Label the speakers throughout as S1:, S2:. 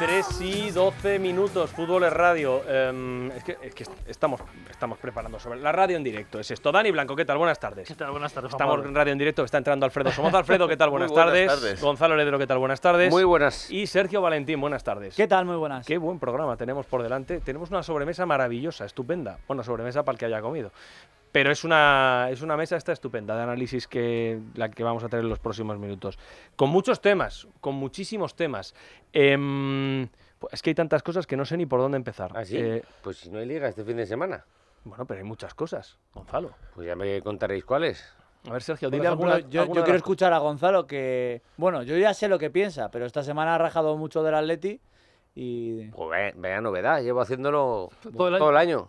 S1: 3 y 12 minutos, Fútbol es Radio. Em, es, que, estamos, estamos preparando sobre la radio en directo. Es esto. Dani Blanco, ¿qué tal? Buenas tardes. ¿Qué tal? Buenas tardes. Estamos en radio en directo, está entrando Alfredo Somos Alfredo, ¿qué tal? Buenas, tardes. tardes. Gonzalo Heredero, ¿qué tal? Buenas tardes. Muy buenas. Y Sergio Valentín, buenas tardes. ¿Qué tal? Muy buenas. Qué buen programa tenemos por delante. Tenemos una sobremesa maravillosa, estupenda. Bueno, sobremesa para el que haya comido. Pero es una, es una mesa esta estupenda de análisis que la que vamos a tener en los próximos minutos. Con muchos temas, con muchísimos temas. Em, pues es que hay tantas cosas que no sé ni por dónde empezar. Ah, eh,
S2: pues si no hay liga este fin de semana.
S3: Bueno, pero hay muchas cosas, Gonzalo.
S2: Pues ya me contaréis cuáles. A ver, Sergio, dime alguna, Yo, yo
S3: quiero escuchar a Gonzalo que, bueno, yo ya sé lo que piensa, pero esta semana ha rajado mucho del Atleti y... Pues vea, novedad, llevo haciéndolo todo el año.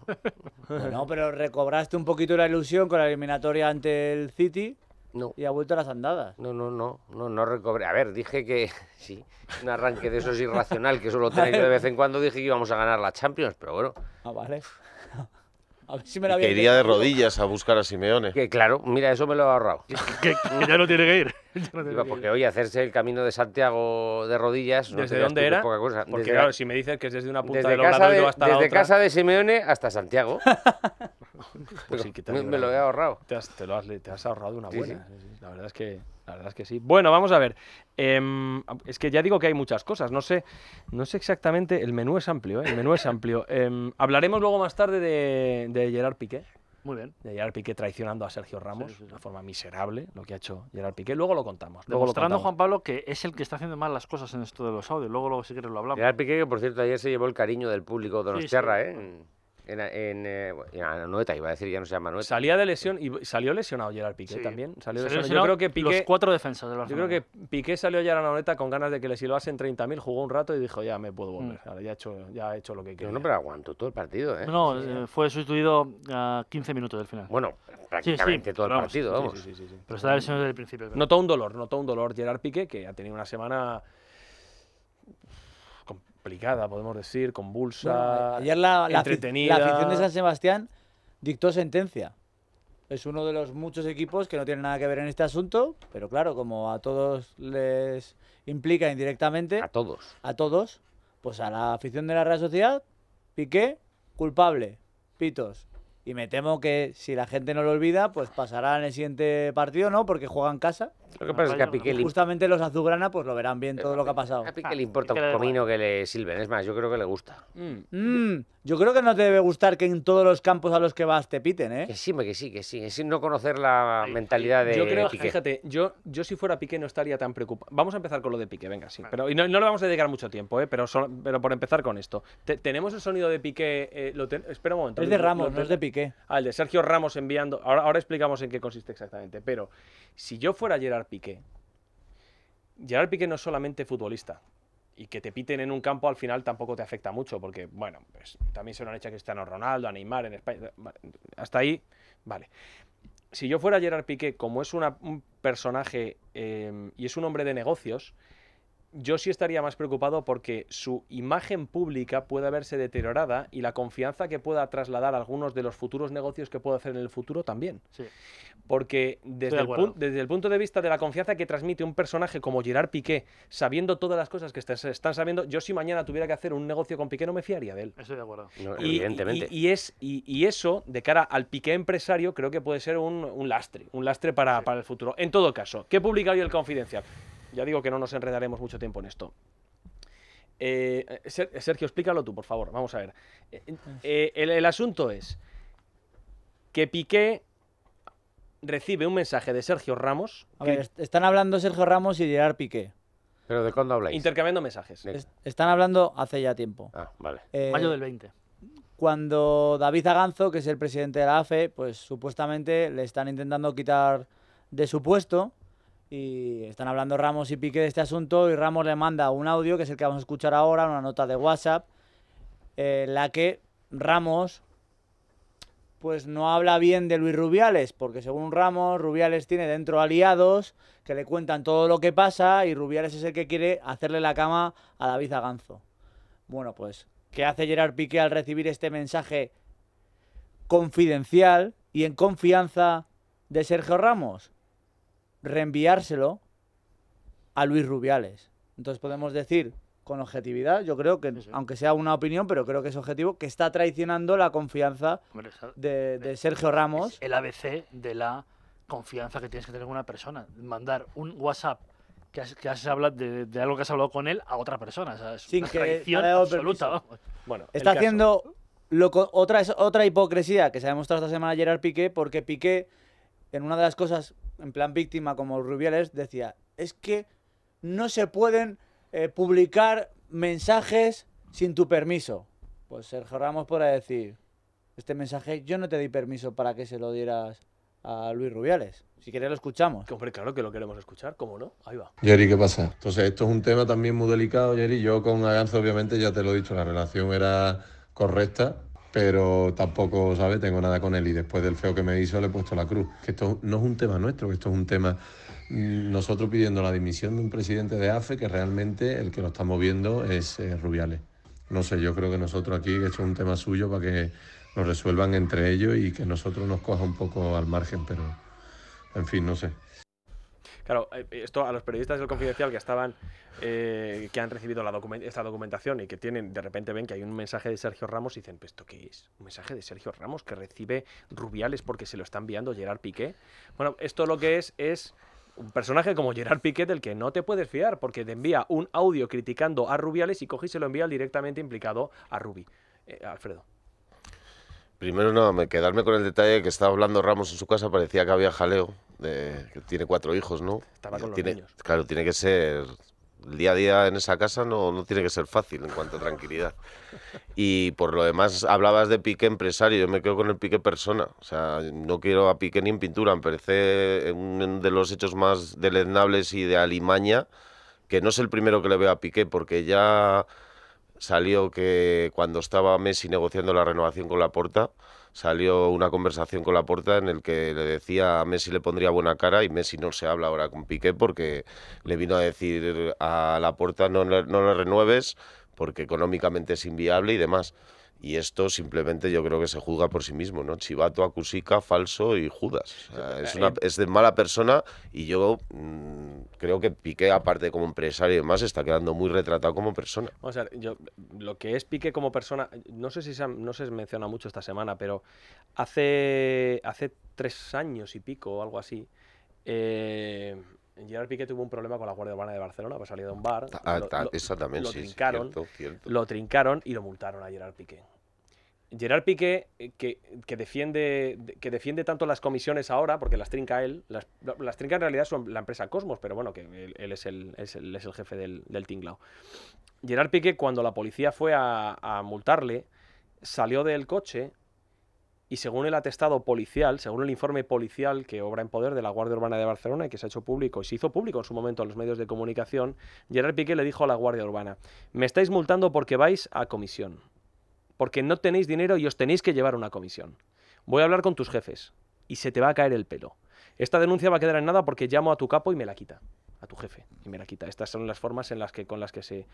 S3: Pues no, pero recobraste un poquito la ilusión con la eliminatoria ante el City. No. Y ha vuelto a las andadas. No, no, no,
S2: no, no recobré. A ver, dije que sí, un arranque de esos irracional que solo trae de vez en cuando dije que íbamos a ganar la Champions, pero bueno. Ah, vale.
S3: A ver si me la que
S4: iría de rodillas a buscar a Simeone. Que claro, mira, eso me lo he ahorrado. que,
S2: ya no tiene que ir. porque hoy hacerse el camino de Santiago de rodillas. No ¿Desde dónde era? Poca cosa. Porque claro, si me dices que es desde una punta desde de casa hasta desde casa de Simeone hasta Santiago.
S1: Pues me, lo he ahorrado. Te, has, ahorrado una buena. La, verdad es que, la verdad que sí. Bueno, vamos a ver. Em, es que ya digo que hay muchas cosas. No sé, no sé exactamente. El menú es amplio, ¿eh? El menú es amplio. Em, hablaremos luego más tarde de, Gerard Piqué. Muy bien. De Gerard Piqué traicionando a Sergio Ramos de una forma miserable, lo que ha hecho Gerard Piqué. Luego lo contamos. Luego
S5: Juan Pablo, que es el que está haciendo mal las cosas en esto de los audios. Luego, luego si quieres, lo hablamos. Gerard
S2: Piqué, que por cierto, ayer se llevó el cariño del público de los ¿eh? En, en, eh, en Anoeta, iba a decir, ya no se llama Anoeta.
S1: Salía de lesión y salió lesionado Gerard Piqué también. Salió, de lesión, Yo creo que Piqué, los cuatro defensas del Barcelona. Yo creo que Piqué salió ya a Anoeta con ganas de que le silbasen 30.000, jugó un rato y dijo, ya me puedo volver. Mm. ya ha hecho, ya hecho lo que quiere, No, pero aguantó todo el
S5: partido, ¿eh? No, eh, fue sustituido a 15 minutos del final. Bueno, prácticamente todo el vamos, partido, vamos. Pero estaba lesionado desde el principio.
S1: Notó un dolor, notó un dolor Gerard Piqué, que ha tenido una semana complicada, podemos decir, convulsa, ayer la, entretenida. La afición de San
S3: Sebastián dictó sentencia. Es uno de los muchos equipos que no tiene nada que ver en este asunto, pero claro, como a todos les implica indirectamente. A todos. A todos. Pues a la afición de la Real Sociedad, Piqué, culpable, pitos. Y me temo que si la gente no lo olvida, pues pasará en el siguiente partido, ¿no? Porque juega en casa. Lo que pasa es que a Piqué Justamente los azulgrana pues lo verán bien eh, todo lo que ha pasado. A Piqué ah, le importa un comino
S2: que le sirven es más, yo creo que le gusta.
S3: Mm. Mm.
S2: yo creo que no te debe gustar que en todos los campos a los que vas te piten, ¿eh? Que sí, que sí, que sí, sin no conocer la mentalidad de Yo creo, fíjate, yo,
S1: yo si fuera Piqué no estaría tan preocupado. Vamos a empezar con lo de Piqué, venga, sí. Pero, y no, no le vamos a dedicar mucho tiempo, ¿eh? Pero, pero por empezar con esto. tenemos el sonido de Piqué, eh, espera un momento. Es de Ramos, no es de Piqué. Ah, el de Sergio Ramos enviando, ahora, explicamos en qué consiste exactamente, pero si yo fuera Gerard Piqué. Gerard Piqué no es solamente futbolista. Y que te piten en un campo al final tampoco te afecta mucho, porque, bueno, pues también se lo han hecho a Cristiano Ronaldo, a Neymar en España. Hasta ahí, vale. Si yo fuera Gerard Piqué, como es un personaje em, y es un hombre de negocios, yo sí estaría más preocupado porque su imagen pública puede verse deteriorada y la confianza que pueda trasladar algunos de los futuros negocios que pueda hacer en el futuro también. Sí porque desde el, desde el, punto de vista de la confianza que transmite un personaje como Gerard Piqué, sabiendo todas las cosas que están sabiendo, yo si mañana tuviera que hacer un negocio con Piqué no me fiaría de él. Estoy de acuerdo. evidentemente. Y, es, y, eso, de cara al Piqué empresario, creo que puede ser un, lastre, un lastre para, el futuro. En todo caso, ¿qué publica hoy el Confidencial? Ya digo que no nos enredaremos mucho tiempo en esto. Eh, eh, Sergio, explícalo tú, por favor. Vamos a ver. Eh, el asunto es que Piqué recibe un mensaje de Sergio Ramos.
S3: están hablando Sergio Ramos y Gerard Piqué. ¿Pero de cuándo habláis?
S1: Intercambiando mensajes.
S3: están hablando hace ya tiempo. Ah, vale. Eh, Mayo del 20. Cuando David Aganzo, que es el presidente de la AFE, pues supuestamente le están intentando quitar de su puesto y están hablando Ramos y Piqué de este asunto y Ramos le manda un audio, que es el que vamos a escuchar ahora, una nota de WhatsApp, en eh, la que Ramos pues no habla bien de Luis Rubiales, porque según Ramos, Rubiales tiene dentro aliados que le cuentan todo lo que pasa y Rubiales es el que quiere hacerle la cama a David Aganzo. Bueno, pues, ¿qué hace Gerard Piqué al recibir este mensaje confidencial y en confianza de Sergio Ramos? Reenviárselo a Luis Rubiales. Entonces podemos decir con objetividad, yo creo que, aunque sea una opinión, pero creo que es objetivo, que está traicionando la confianza de, Sergio Ramos.
S5: el ABC de la confianza que tienes que tener con una persona. Mandar un WhatsApp que has, que hablado de, algo que has hablado con él a otra persona. es Sin una traición absoluta.
S3: Bueno, está haciendo lo, otra, otra hipocresía que se ha demostrado esta semana Gerard Piqué, porque Piqué, en una de las cosas, en plan víctima como Rubiales, decía, es que no se pueden eh, publicar mensajes sin tu permiso. Pues Sergio Ramos podrá decir, este mensaje yo no te di permiso para que se lo dieras a Luis Rubiales. Si quieres lo escuchamos. hombre, claro que lo queremos escuchar, ¿cómo no? Ahí va.
S4: Jerry, ¿qué pasa? Entonces, esto es un tema también muy delicado, Jerry. Yo con Aganzo, obviamente, ya te lo he dicho, la relación era correcta pero tampoco, ¿sabes? Tengo nada con él y después del feo que me hizo le he puesto la cruz. Que esto no es un tema nuestro, que esto es un tema mm, nosotros pidiendo la dimisión de un presidente de AFE que realmente el que lo está moviendo es eh, Rubiales. No sé, yo creo que nosotros aquí, que esto es un tema suyo para que lo resuelvan entre ellos y que nosotros nos coja un poco al margen, pero en fin, no sé.
S1: Claro, eh, eh, esto a los periodistas del Confidencial que estaban, eh, que han recibido la esta documentación y que tienen, de repente ven que hay un mensaje de Sergio Ramos y dicen, ¿esto qué es? ¿Un mensaje de Sergio Ramos que recibe Rubiales porque se lo está enviando Gerard Piqué? Bueno, esto lo que es es un personaje como Gerard Piqué del que no te puedes fiar porque te envía un audio criticando a Rubiales y coge y se lo envía directamente implicado a Rubi. Alfredo.
S4: Primero, no, me, quedarme con el detalle que estaba hablando Ramos en su casa, parecía que había jaleo que tiene cuatro hijos, ¿no? Estaba con Claro, tiene que ser el día a día en esa casa no, no, tiene que ser fácil en cuanto a tranquilidad. Y por lo demás, hablabas de pique empresario, yo me quedo con el pique persona. O sea, no quiero a pique ni en pintura. Me parece uno de los hechos más deleznables y de alimaña, que no es el primero que le veo a pique, porque ya salió que cuando estaba Messi negociando la renovación con la Porta, salió una conversación con Laporta en el que le decía a Messi le pondría buena cara y Messi no se habla ahora con Piqué porque le vino a decir a Laporta no, no le renueves porque económicamente es inviable y demás. Y esto simplemente yo creo que se juzga por sí mismo, ¿no? Chivato, Acusica, falso y Judas. es, una, es de mala persona y yo mm, creo que Piqué, aparte como empresario y demás, está quedando muy retratado como persona.
S1: O sea, yo, lo que es Piqué como persona, no sé si se, no se menciona mucho esta semana, pero hace, hace tres años y pico o algo así, eh, Gerard Piqué tuvo un problema con la Guardia Urbana de Barcelona, pues salir de un bar. Ah, lo, trincaron, y lo multaron a Gerard Piqué. Gerard Piqué, eh, que, defiende, que defiende tanto las comisiones ahora, porque las trinca él, las, trinca en realidad son la empresa Cosmos, pero bueno, que él, es, el, jefe del, tinglao. Gerard Piqué, cuando la policía fue a, a multarle, salió del coche y según el atestado policial, según el informe policial que obra en poder de la Guardia Urbana de Barcelona y que se ha hecho público y se hizo público en su momento a los medios de comunicación, Gerard Piqué le dijo a la Guardia Urbana, me estáis multando porque vais a comisión, porque no tenéis dinero y os tenéis que llevar una comisión. Voy a hablar con tus jefes y se te va a caer el pelo. Esta denuncia va a quedar en nada porque llamo a tu capo y me la quita a tu jefe y me la quita. Estas son las formas en las que, con las que se,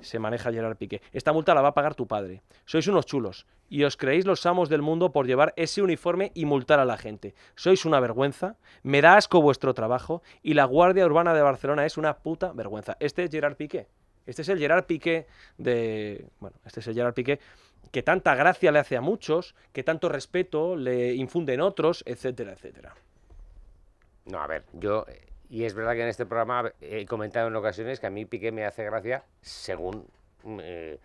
S1: se maneja Gerard Piqué. Esta multa la va a pagar tu padre. Sois unos chulos y os creéis los amos del mundo por llevar ese uniforme y multar a la gente. Sois una vergüenza, me da asco vuestro trabajo y la Guardia Urbana de Barcelona es una puta vergüenza. Este es Gerard Piqué. Este es el Gerard Piqué de. Bueno, este es el Gerard Piqué que tanta gracia le hace a muchos, que tanto respeto le infunden otros, etcétera, etcétera.
S2: No, a ver, yo eh, y es verdad que en este programa he comentado en ocasiones que a mí Piqué me hace gracia según mm, eh,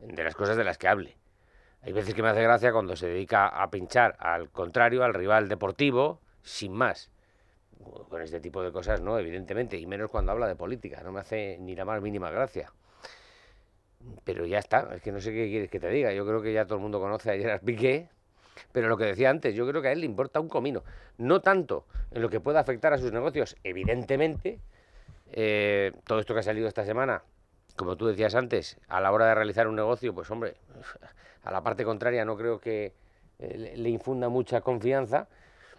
S2: de las cosas de las que hable. Hay veces que me hace gracia cuando se dedica a pinchar al contrario, al rival deportivo, sin más. Con este tipo de cosas no, evidentemente, y menos cuando habla de política, no me hace ni la más mínima gracia. Pero ya está, es que no sé qué quieres que te diga. Yo creo que ya todo el mundo conoce a Gerard Piqué, pero lo que decía antes, yo creo que a él le importa un comino. No tanto en lo que pueda afectar a sus negocios, evidentemente. Eh, todo esto que ha salido esta semana, como tú decías antes, a la hora de realizar un negocio, pues hombre, a la parte contraria no creo que eh, le infunda mucha confianza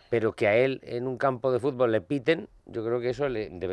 S2: pero que a él en un campo de fútbol le piten, yo creo que eso le, de,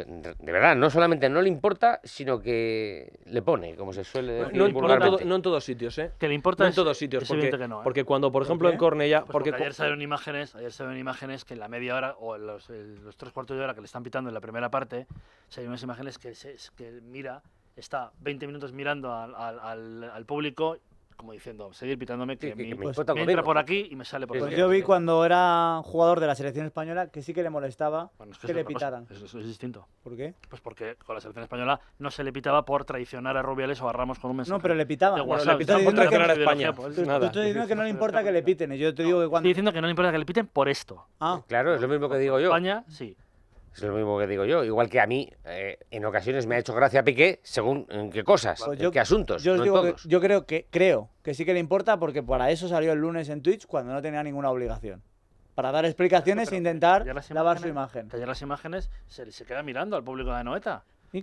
S2: verdad no solamente no le importa, sino que le pone, como se suele decir no, no,
S1: en, todos sitios, ¿eh? Que le importa. en todos sitios, porque, ¿eh? porque cuando, por ejemplo, en Cornella, pues porque, ayer salieron
S5: imágenes, ayer imágenes que en la media hora o en los, tres cuartos de hora que le están pitando en la primera parte, salieron unas imágenes que se, que mira está 20 minutos mirando al público como diciendo, seguir pitándome que, me, por aquí y me sale por aquí. Pues yo vi
S3: cuando era jugador de la selección española que sí que le molestaba que, le pitaran.
S5: Eso, es distinto.
S3: ¿Por qué? Pues porque con la selección
S5: española no se le pitaba por traicionar a Rubiales o a Ramos con un mensaje. No, pero
S3: le pitaban. pero le pitaban por traicionar a España. Pues, Tú, estás diciendo que no le importa que le piten. Yo te digo que cuando... Estoy diciendo que no le importa que le piten por esto. Ah. Claro, es lo mismo que digo yo. España, sí.
S2: Es lo mismo que digo yo. Igual que a mí, eh, en ocasiones me ha hecho gracia Piqué, según en qué cosas, pues qué asuntos. Yo,
S3: yo creo que creo que sí que le importa porque para eso salió el lunes en Twitch cuando no tenía ninguna obligación para dar explicaciones e intentar lavar su imagen. las imágenes se, se queda mirando al público de Noeta yo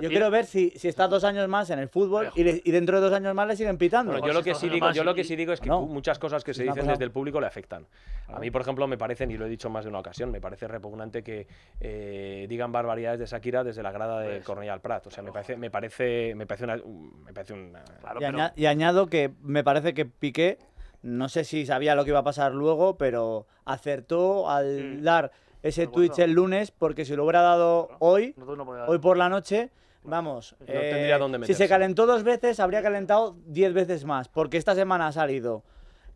S3: quiero ver si, está dos años más en el fútbol y, dentro de dos años más le siguen pitando. yo, lo que sí digo, yo lo que sí
S1: digo es que ah, muchas cosas que se dicen desde el público le afectan. A mí, por ejemplo, me parece y lo he dicho más de una ocasión, me parece repugnante que eh, digan barbaridades de Shakira desde la grada de pues, Prat. O sea, me parece, me parece, me parece
S3: una. y añado que me parece que Piqué, no sé si sabía lo que iba a pasar luego, pero acertó al mm. dar ese pues Twitch el lunes, porque si lo hubiera dado hoy, hoy por la noche, vamos, eh, si se calentó dos veces, habría calentado diez veces más, porque esta semana ha salido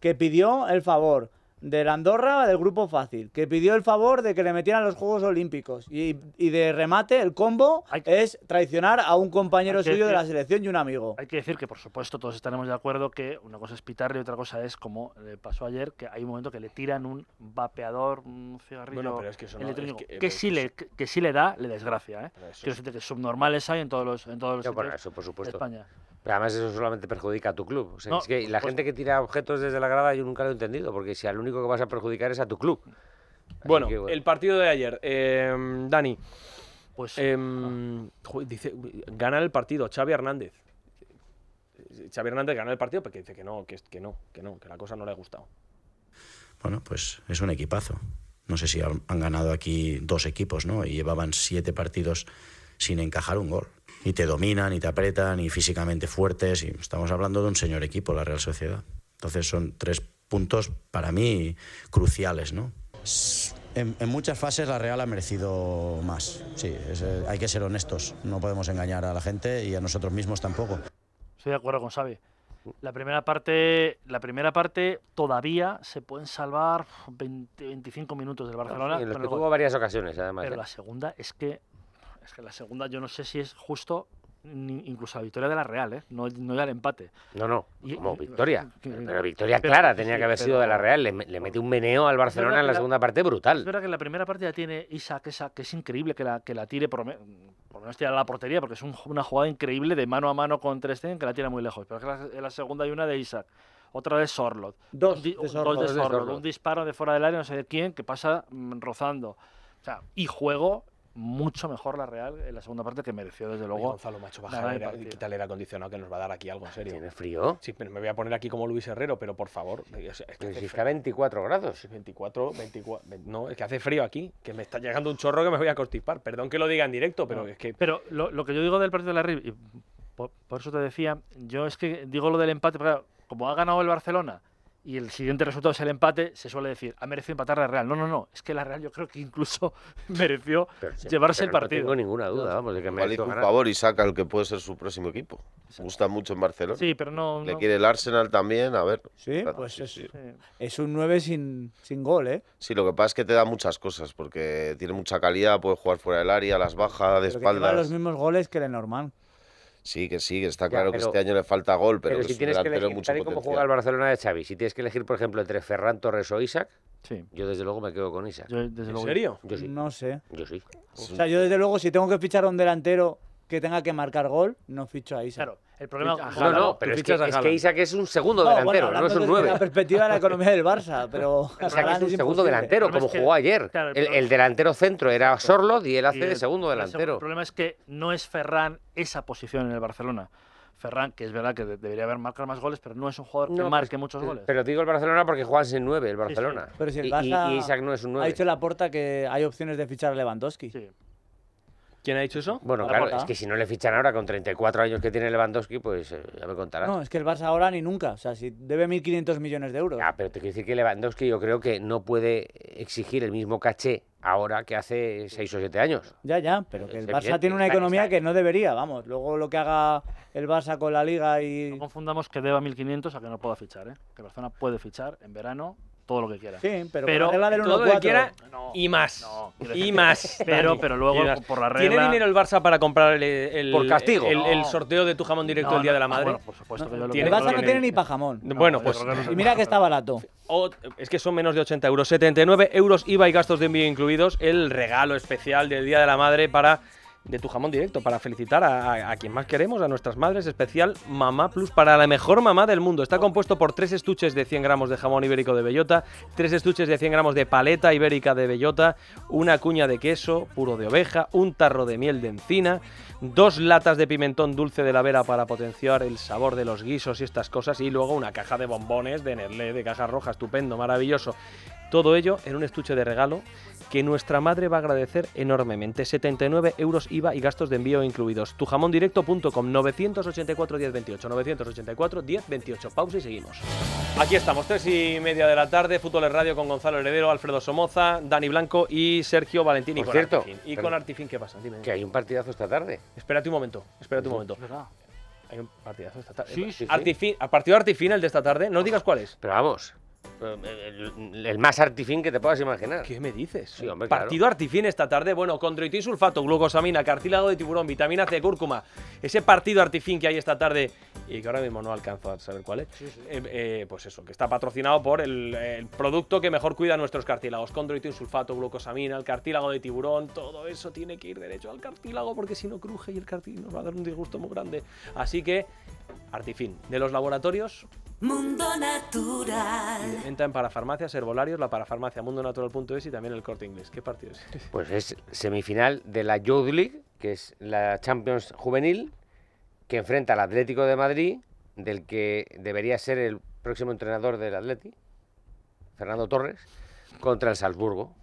S3: que pidió el favor, del Andorra, del grupo fácil, que pidió el favor de que le metieran los Juegos Olímpicos. Y, de remate, el combo es traicionar a un compañero suyo de la selección y un amigo. Hay
S5: que decir que, por supuesto, todos estaremos de acuerdo que una cosa es pitarle y otra cosa es, como le pasó ayer, que hay un momento que le tiran un vapeador, un cigarrillo que que, eh, sí le, que, le da, le desgracia. ¿eh? Quiero que subnormales hay en todos los, en todos los de España.
S2: Pero además eso solamente perjudica a tu club. que la gente que tira objetos desde la grada yo nunca lo he entendido, porque si al
S1: único que vas a perjudicar es a tu club. Bueno, el partido de ayer. Em, Dani, pues em, ah. dice, gana el partido Xavi Hernández. Xavi Hernández gana el partido porque dice que no, que, que no, que no, que la cosa no le ha gustado.
S4: Bueno, pues es un equipazo. No sé si han ganado aquí dos equipos, ¿no? Y llevaban siete partidos sin encajar un gol y te dominan y te apretan y físicamente fuertes.
S3: Y estamos hablando de un señor equipo, la Real Sociedad. Entonces son tres puntos para mí cruciales, ¿no? En, muchas fases la Real ha merecido más.
S4: Sí, eh, hay que ser honestos. No podemos engañar a la gente y a nosotros mismos tampoco.
S5: Estoy de acuerdo con Xavi. La primera parte, la primera parte todavía se pueden salvar 25 minutos del Barcelona. Sí, en que tuvo varias ocasiones, además. Pero ¿eh? la segunda es que es que la segunda yo no sé si es justo incluso la victoria de la Real, ¿eh? no, no ya el empate. No, no,
S2: como victoria. la pero victoria clara tenía que haber sido de la Real. Le, mete un meneo al Barcelona en la, segunda parte brutal.
S5: Es verdad que la primera parte ya tiene Isaac, que es increíble que la, que la tire, por, lo menos tira a la portería, porque es una jugada increíble de mano a mano con Tresten que la tira muy lejos. Pero es que la, segunda hay una de Isaac otra de Sorlot. Dos, Dos de Sorlot. Un disparo de fuera del área, no sé de quién, que pasa mm, rozando. O sea, y juego mucho mejor la Real en la segunda parte que mereció desde luego. Gonzalo Macho, baja el tal el acondicionado que nos va a dar
S1: aquí algo en serio. ¿Tiene frío? Sí, pero me voy a poner aquí como Luis Herrero, pero por favor. Es que 24 grados. 24, 24, no, es que hace frío aquí, que me está llegando un chorro que me voy a cortipar. Perdón que lo diga en directo, pero es que...
S5: Pero lo, que yo digo del partido de la Real, y por, eso te decía, yo es que digo lo del empate, pero como ha ganado el Barcelona y el siguiente resultado es el empate, se suele decir, ha merecido empatar la Real. No, no, no, es que la Real yo creo que incluso mereció llevarse el partido. No tengo ninguna
S3: duda, vamos, de que vale, un favor
S4: y saca el que puede ser su próximo equipo. Gusta mucho en Barcelona. Sí, pero no. Le quiere el Arsenal también, a ver. Sí,
S3: pues es, un 9 sin, sin gol, ¿eh?
S4: Sí, lo que pasa es que te da muchas cosas, porque tiene mucha calidad, puede jugar fuera del área, las bajas, de espaldas. los
S3: mismos goles que el Lenormand. Sí, que sí, que está claro que este año
S2: le falta gol, pero, pero que si tienes que elegir, mucho juega el Barcelona de Xavi, si tienes que elegir, por ejemplo, entre Ferran Torres o Isaac, yo desde luego me quedo con Isaac. ¿En serio? Yo No sé. Yo sí. O sea, yo
S3: desde luego, si tengo que fichar a un delantero que tenga que marcar gol, no ficho a Isaac. El problema no, no, pero es que, Isaac es
S2: un segundo delantero, no es un 9. La perspectiva de la economía
S3: del Barça, pero Isaac es un segundo delantero, como jugó ayer.
S2: el, delantero centro era Sorlot y él hace el, de segundo delantero. El
S5: problema es que no es Ferran esa posición en el Barcelona. Ferran, que es verdad que debería haber marcado más goles, pero no es un jugador
S2: que marque muchos goles. Pero digo el Barcelona porque juegan sin 9, el Barcelona. Pero si el Barça y, Isaac no es un 9. Ha dicho
S3: la puerta que hay opciones de fichar a Lewandowski. Sí.
S2: ¿Quién ha dicho eso? Bueno, claro, es que si no le fichan ahora con 34 años que tiene Lewandowski, pues eh, ya me contarás. No, es
S3: que el Barça ahora ni nunca. O sea, si debe 1.500 millones de euros. Ah,
S2: pero te quiero decir que Lewandowski yo creo que no puede exigir el mismo caché ahora que hace 6 o 7 años. Ya,
S3: ya, pero
S5: que el Barça tiene una economía
S3: que no debería, vamos. Luego lo que haga el Barça con la Liga y... No confundamos que deba 1.500 a que no pueda fichar, ¿eh? Que
S5: zona puede fichar en verano todo lo que quiera. Sí, pero, Todo lo que quiera
S1: y más. y más. Pero, pero luego por la regla. ¿Tiene dinero el Barça para comprar el, por castigo? El, sorteo de tu jamón directo el día de la ah, madre? Bueno, por supuesto que no. lo El Barça no tiene ni para jamón. bueno, pues. Y mira que está barato. es que son menos de 80 euros. 79 euros IVA y gastos de envío incluidos. El regalo especial del día de la madre para de tu jamón directo para felicitar a, quien más queremos, a nuestras madres, especial Mamá Plus para la mejor mamá del mundo. Está compuesto por tres estuches de 100 gramos de jamón ibérico de bellota, tres estuches de 100 gramos de paleta ibérica de bellota, una cuña de queso puro de oveja, un tarro de miel de encina, dos latas de pimentón dulce de la vera para potenciar el sabor de los guisos y estas cosas, y luego una caja de bombones de Nerlé, de caja roja, estupendo, maravilloso. Todo ello en un estuche de regalo que nuestra madre va a agradecer enormemente. 79 euros IVA y gastos de envío incluidos. Tujamondirecto.com 984 1028 984 1028. Pausa y seguimos. Aquí estamos, tres y media de la tarde, Fútbol Radio con Gonzalo Heredero, Alfredo Somoza, Dani Blanco y Sergio Valentín. Por y con cierto, ¿Y con Artifin qué pasa? Que hay un partidazo esta tarde. Espérate un momento, espérate un momento. Hay un partidazo esta tarde. Sí, sí, Artifin, A partido Artifin el de esta tarde, no digas cuál es. Pero vamos. El, más artifín que te puedas imaginar. ¿Qué me dices? Partido artifín esta tarde. Bueno, sulfato, glucosamina, cartílago de tiburón, vitamina C, cúrcuma. Ese partido artifín que hay esta tarde y que ahora mismo no alcanzo a saber cuál es. Eh, eh, pues eso, que está patrocinado por el, producto que mejor cuida nuestros cartílagos. sulfato, glucosamina, el cartílago de tiburón, todo eso tiene que ir derecho al cartílago porque si no cruje y el cartílago nos va a dar un disgusto muy grande. Así que, artifín, de los laboratorios
S4: Mundo Natural.
S1: Entra en farmacias, herbolarios, la parafarmacia mundonatural.es y también el corte inglés. ¿Qué partido es?
S2: Pues es semifinal de la Youth League, que es la Champions Juvenil, que enfrenta al Atlético de Madrid, del que debería ser el próximo entrenador del Atleti, Fernando Torres, contra el Salzburgo.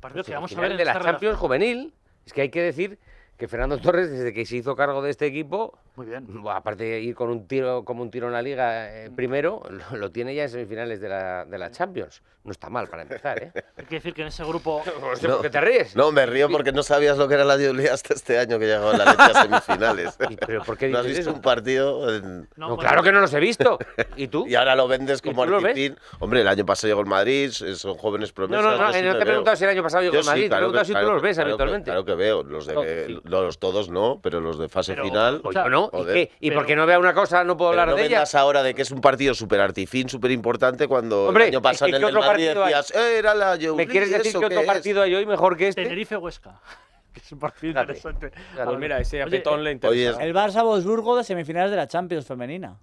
S5: Partido que vamos a ver en de la Champions Juvenil.
S2: Es que hay que decir que Fernando Torres, desde que se hizo cargo de este equipo, muy bien. aparte de ir con un tiro, como un tiro en la liga eh, mm. primero, lo, tiene ya en semifinales de la, de la,
S4: Champions. No está mal para empezar, ¿eh?
S5: Hay que decir que en ese grupo... No, ¿Por qué te ríes?
S4: No, me río porque no sabías lo que era la Diolía hasta este año que llegó la las semifinales. ¿Pero por qué ¿No has visto un partido? No, claro que no los he visto. ¿Y tú? Y ahora lo vendes como argentín Hombre, el año pasado llegó el Madrid, eh, son jóvenes promesas. No, no, no, no eh, te he preguntado si el año pasado llegó el Madrid. te he preguntado si tú los ves habitualmente. claro que veo. Los de, oh, los todos no, pero los de fase final... O sea, no y, porque no vea una cosa no puedo hablar de ella. No ahora de que es un partido súper artifín, súper importante, cuando Hombre, el año pasado
S3: en el Madrid eh, ¿Me quieres decir que otro partido
S5: hay hoy mejor que este? Tenerife-Huesca es un partido interesante. Pues
S3: mira, ese apetón eh, le interesa. el barça bosburgo de semifinales de la Champions femenina.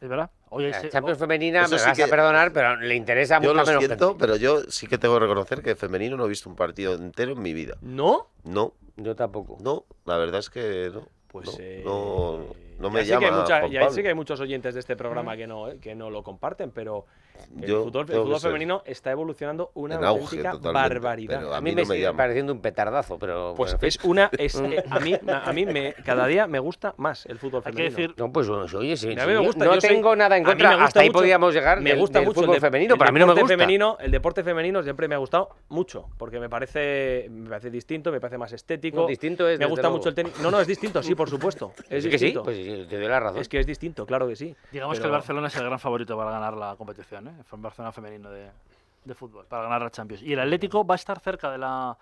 S3: ¿Es verdad? Oye, la Champions oh. femenina, me vas a
S2: perdonar, pero le interesa mucho menos. Yo lo siento,
S4: pero yo sí que tengo que reconocer que femenino no he visto un partido entero en mi vida. ¿No? No. Yo tampoco. No, la verdad es que no. Pues no, eh, me llama. sí
S1: que hay muchos oyentes de este programa mm. que no, que no lo comparten, pero el fútbol, femenino está evolucionando una auténtica barbaridad. a mí, me, sigue
S2: pareciendo un petardazo, pero
S1: pues es una eh, a mí me, cada día me gusta más el fútbol femenino. no tengo nada en contra, hasta ahí podíamos llegar. Me gusta mucho el fútbol femenino, pero mí no me gusta. el deporte femenino siempre me ha gustado mucho, porque me parece me parece distinto, me parece más
S5: estético. distinto es, me gusta mucho el tenis. No, no, es distinto, sí, por supuesto. Es, que pues sí, te doy la razón. Es que es distinto, claro que sí. Digamos que el Barcelona es el gran favorito para ganar la competición, ¿eh? ¿eh? El Barcelona femenino de, de, fútbol, para ganar la Champions. Y el Atlético va a estar cerca de la,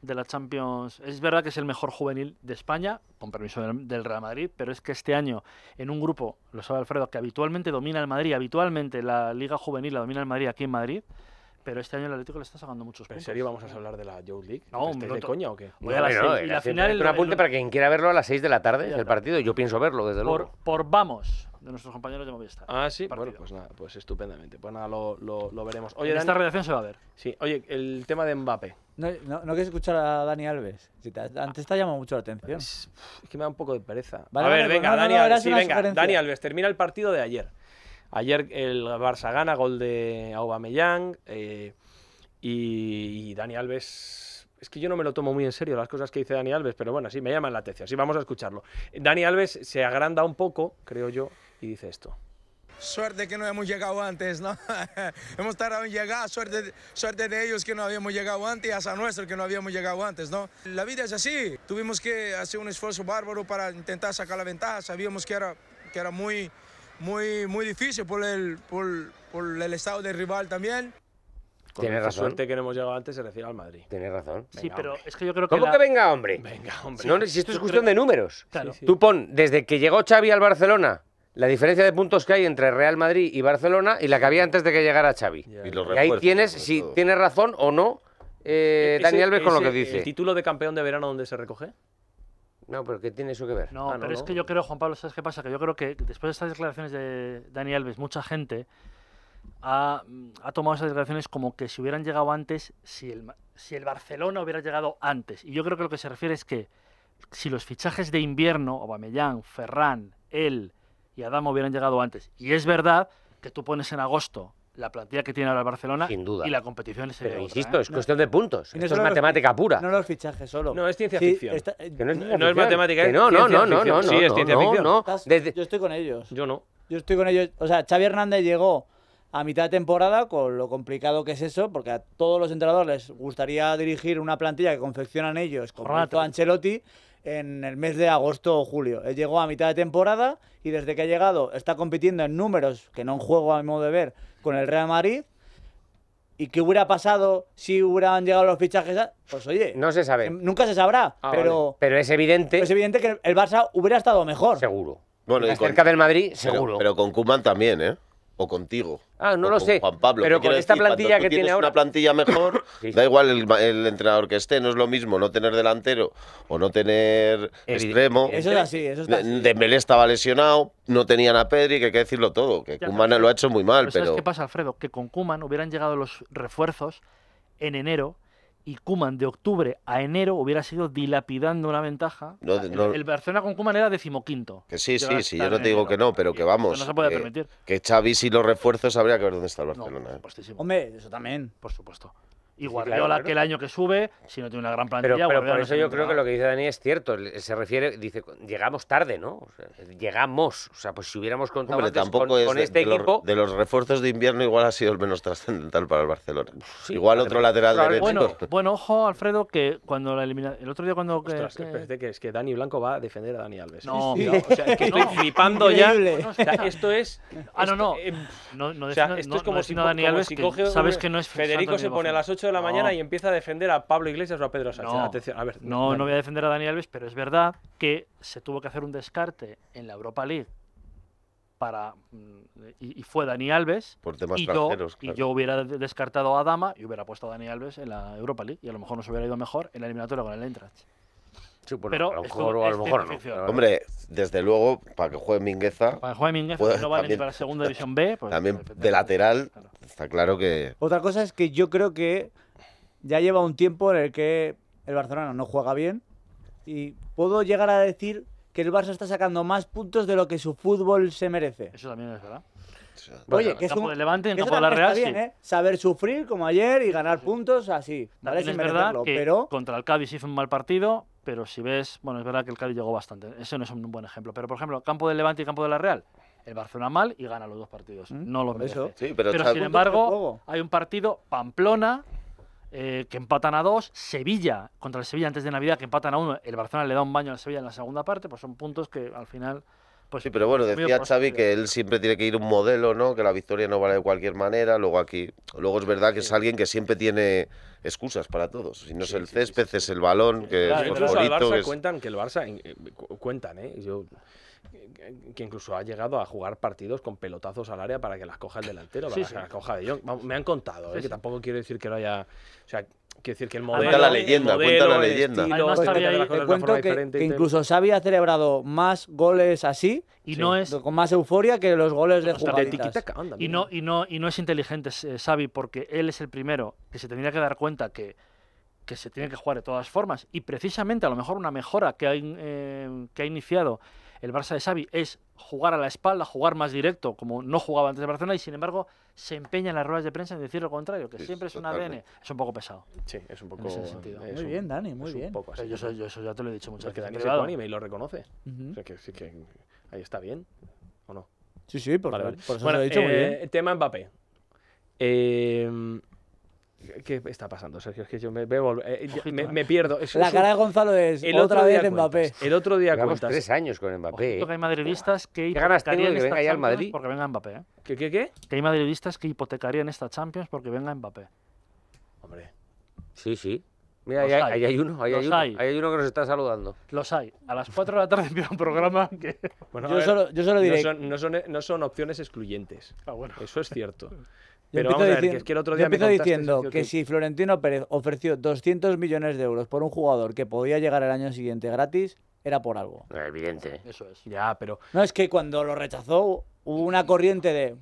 S5: de la Champions. Es verdad que es el mejor juvenil de España, con permiso del, Real Madrid, pero es que este año, en un grupo, lo sabe Alfredo, que habitualmente domina el Madrid, habitualmente la Liga Juvenil la domina el Madrid aquí en Madrid. Pero este año el Atlético le está sacando muchos puntos. ¿En serio vamos a hablar de la Youth League? No, hombre, de coña o qué? a la final, un apunte
S2: para quien quiera verlo a las 6 de la tarde, el partido. Yo pienso verlo, desde luego.
S5: Por
S3: vamos, de nuestros compañeros de Movistar.
S5: Ah, sí, bueno,
S1: pues nada, pues estupendamente. Pues
S5: nada, lo, veremos.
S3: Oye, en esta relación se va
S1: a ver. Sí, oye, el tema de Mbappé.
S3: No, no, quieres escuchar a Dani Alves. antes te ha llamado mucho la atención. Es, que me da un poco de pereza. a ver, pues venga, Dani, Alves, Dani
S1: Alves, termina el partido de ayer. Ayer el Barça gana, gol de Aubameyang eh, y, y Dani Alves es que yo no me lo tomo muy en serio las cosas que dice Dani Alves, pero bueno, sí, me llaman la atención, sí, vamos a escucharlo. Dani Alves se agranda un poco, creo yo, y dice esto.
S3: Suerte que no hemos llegado antes, ¿no? hemos tardado en llegar, suerte, suerte de ellos que no habíamos llegado antes y hasta nuestro que no habíamos llegado antes, ¿no? La vida es así, tuvimos que hacer un esfuerzo bárbaro para intentar sacar la ventaja, sabíamos que era, que era muy, muy, muy difícil por el, por, el estado del rival también.
S1: tiene Tienes razón. suerte que no hemos llegado antes se refiere al Madrid. Tienes razón. sí, pero es que yo creo que. ¿Cómo que venga, hombre? Venga, hombre. No, si esto es cuestión de números.
S2: Tú pon, desde que llegó Xavi al Barcelona la diferencia de puntos que hay entre Real Madrid y Barcelona y la que había antes de que llegara Xavi. Y, ahí tienes, si tienes razón o no, eh, e-, Daniel Alves con lo que dice. ¿El
S1: título de campeón de verano
S2: donde se recoge? No, pero ¿qué tiene eso que ver? No, ah, pero es que
S5: yo creo, Juan Pablo, ¿sabes qué pasa? Que yo creo que después de estas declaraciones de Dani Alves, mucha gente ha, tomado esas declaraciones como que si hubieran llegado antes, si el, si el Barcelona hubiera llegado antes. Y yo creo que lo que se refiere es que si los fichajes de invierno, Aubameyang, Ferran, él y Adamo hubieran llegado antes. Y es verdad que tú pones en agosto la plantilla que tiene ahora el Barcelona Sin duda. y la competición es Pero insisto, ¿eh? es cuestión de puntos. es matemática pura. No los fichajes solo. No, es
S2: ciencia ficción. no, es, eh, matemática. no, no, no, no, Sí, es ciencia ficción.
S3: Yo estoy con ellos. Yo no. Yo estoy con ellos. O sea, Xavi Hernández llegó a mitad de temporada con lo complicado que es eso, porque a todos los entrenadores les gustaría dirigir una plantilla que confeccionan ellos con Ancelotti en el mes de agosto o julio. Él eh, llegó a mitad de temporada y desde que ha llegado está compitiendo en números que no juego a mi modo de ver con el Real Madrid. ¿Y qué hubiera pasado si hubieran llegado los fichajes? Pues oye. No se sabe. Em, nunca se sabrá. Ah, pero, pero es evidente. Es evidente que el Barça hubiera estado mejor. Seguro. Bueno, y cerca del Madrid, seguro.
S4: Pero, pero con Kuman también, ¿eh? contigo. Ah, no lo sé. Juan Pablo. Pero con esta plantilla que tiene ahora. una plantilla mejor, da igual el, entrenador que esté, no es lo mismo no tener delantero o no tener extremo. Eso es así, eso está así. Dembélé estaba lesionado, no tenían a Pedri, que hay que decirlo todo, que Kuman lo ha hecho muy mal, pero, qué
S5: pasa, Alfredo? Que con Kuman hubieran llegado los refuerzos en enero y Kuman de octubre a enero hubiera sido dilapidando una ventaja.
S4: el,
S5: Barcelona con Cuman era decimoquinto. Que
S4: sí, sí, sí, yo no te digo que no, pero que vamos. Que no se puede permitir. Que Xavi si los refuerzos habría que ver dónde está el Barcelona. ¿eh?
S5: Hombre, eso también. Por supuesto igual Guardiola año que sube, si no tiene una gran plantilla... Pero, por eso yo creo que lo
S2: que dice Dani es cierto. Se refiere, dice, llegamos tarde, ¿no? llegamos. O sea, pues
S4: si hubiéramos contado con, este de equipo... Los, de los refuerzos de invierno igual ha sido el menos trascendental para el Barcelona. Pues igual otro lateral derecho. Bueno,
S5: bueno, ojo, Alfredo, que cuando la elimina... El otro día
S1: cuando... que, que... es que Dani Blanco va a defender a Dani Alves. No, o sea, que estoy flipando ya. esto es... Ah, no, no.
S5: esto eh, es como si Dani Alves, sabes
S1: que no es... Federico se pone a las 8 la mañana y empieza a defender a Pablo
S5: Iglesias o a Pedro Sánchez. No, Atención, a ver, no, no voy a defender a Dani Alves, pero es verdad que se tuvo que hacer un descarte en la Europa League para mm, y, fue Dani Alves Por y, yo, y yo hubiera descartado a Dama y hubiera puesto a Dani Alves en la Europa League y a lo mejor nos hubiera ido mejor en la eliminatoria con el Eintracht pero a lo mejor, o a lo mejor no. Hombre,
S4: desde luego, para que juegue Mingueza.
S5: Para que juegue Mingueza, no vale también, para la segunda división B. Pues, también
S4: eh, de lateral, está claro que.
S5: Otra
S3: cosa es que yo creo que ya lleva un tiempo en el que el Barcelona no juega bien. Y puedo llegar a decir que el Barça está sacando más puntos de lo que su fútbol se merece. Eso también es verdad. Oye, que es un, Levante en campo de la Real, sí. ¿eh? Saber sufrir como ayer y ganar puntos así. Vale, es verdad que
S5: contra el Cádiz hizo un mal partido, pero si ves, bueno, es verdad que el Cádiz llegó bastante. Ese no es un buen ejemplo. Pero, por ejemplo, campo del Levante y campo de la Real. El Barcelona mal y gana los dos partidos. Mm, no lo merece. pero, sin embargo, hay un partido, Pamplona, eh, que empatan a dos, Sevilla, contra el Sevilla antes de Navidad, que empatan a uno. El Barcelona le da un baño al Sevilla en la segunda parte, pues son puntos que al final
S4: sí, pero bueno, decía Xavi que él siempre tiene que ir un modelo, ¿no? Que la victoria no vale de cualquier manera. Luego aquí, luego es verdad que es alguien que siempre tiene excusas para todos. Si no es el césped, es el balón, que claro, es incluso Barça
S1: cuentan que el Barça eh, cuentan, ¿eh? Yo que incluso ha llegado a jugar partidos con pelotazos al área para que las coja el delantero, para sí, que las coja de Me han contado, ¿eh? que tampoco quiero decir que no haya. O sea, Quiero decir que el modelo. Cuenta la leyenda, cuenta la leyenda.
S3: Este, que, incluso Xavi ha celebrado más goles así y no es con más euforia que los goles de jugadores. y no
S5: y no y no es inteligente eh, Xavi porque él es el primero que se tendría que dar cuenta que se tiene que jugar de todas formas y precisamente a lo mejor una mejora que ha, eh, que ha iniciado el Barça de Xavi es jugar a la espalda, jugar más directo, como no jugaba antes de Barcelona, y sin embargo se empeña en las ruedas de prensa en decir lo contrario, que siempre es un ADN. Es un poco pesado. Sí, es un poco. En muy bien, Dani, muy bien. Poco yo, eso, ya te lo he dicho muchas veces. Que Dani se anime y lo reconoce. O sea, que sí que ahí está bien,
S1: ¿o no?
S3: Sí, sí, por, eso bueno, lo he dicho muy eh, bien. Tema Mbappé. Eh,
S1: ¿Qué está pasando, Sergio? Es que yo me veo, eh, eh. me, pierdo. la cara de Gonzalo es el otra vez Mbappé. El otro día Llevamos tres años
S5: con Mbappé. Ojito ¿eh? que hay madridistas que hipotecarían esta Champions porque venga Mbappé. ¿Qué, qué, qué? Que hay madridistas que hipotecarían esta Champions porque venga Mbappé.
S2: Hombre. Sí, sí. Mira, ahí hay, uno, ahí hay uno, hay. hay uno que nos
S1: está saludando.
S5: Los hay. A las 4 de la tarde empieza un programa que... Bueno, yo, ver, solo, yo, solo, diré... No son,
S1: no son, no son opciones excluyentes. Ah, bueno. Eso es cierto. Pero es que el otro día yo empiezo diciendo que, si
S3: Florentino Pérez ofreció 200 millones de euros por un jugador que podía llegar el año siguiente gratis, era por algo. Evidente. Eso es. Ya, pero. No, es que cuando lo rechazó, hubo una corriente de